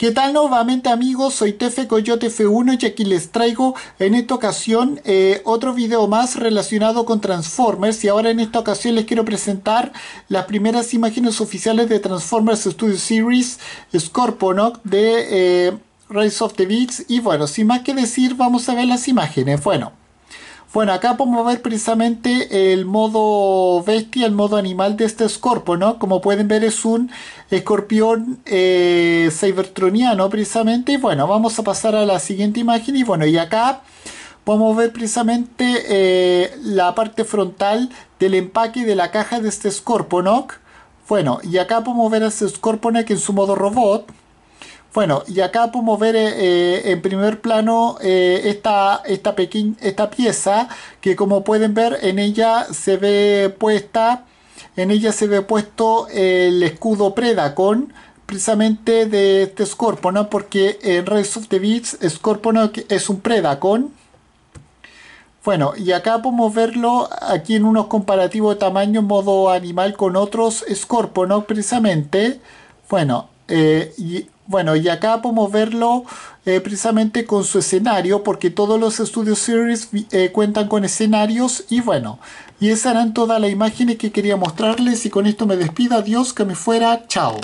¿Qué tal nuevamente amigos? Soy Tefe Coyote F1 y aquí les traigo en esta ocasión eh, otro video más relacionado con Transformers y ahora en esta ocasión les quiero presentar las primeras imágenes oficiales de Transformers Studio Series Scorponok de eh, Rise of the Beats y bueno, sin más que decir vamos a ver las imágenes. Bueno. Bueno, acá podemos ver precisamente el modo bestia, el modo animal de este escorpo, ¿no? Como pueden ver es un escorpión eh, cybertroniano precisamente. bueno, vamos a pasar a la siguiente imagen. Y bueno, y acá podemos ver precisamente eh, la parte frontal del empaque de la caja de este no Bueno, y acá podemos ver a este Scorponok en su modo robot. Bueno, y acá podemos ver eh, eh, en primer plano eh, esta, pieza que como pueden ver en ella se ve puesta, en ella se ve puesto el escudo Predacon precisamente de este ¿no? porque en Rise of the Beats es un Predacon. Bueno, y acá podemos verlo aquí en unos comparativos de tamaño modo animal con otros ¿no? precisamente. Bueno, eh, y, bueno, y acá podemos verlo eh, precisamente con su escenario, porque todos los Studio Series eh, cuentan con escenarios y bueno, y esas eran todas las imágenes que quería mostrarles y con esto me despido, adiós, que me fuera, chao.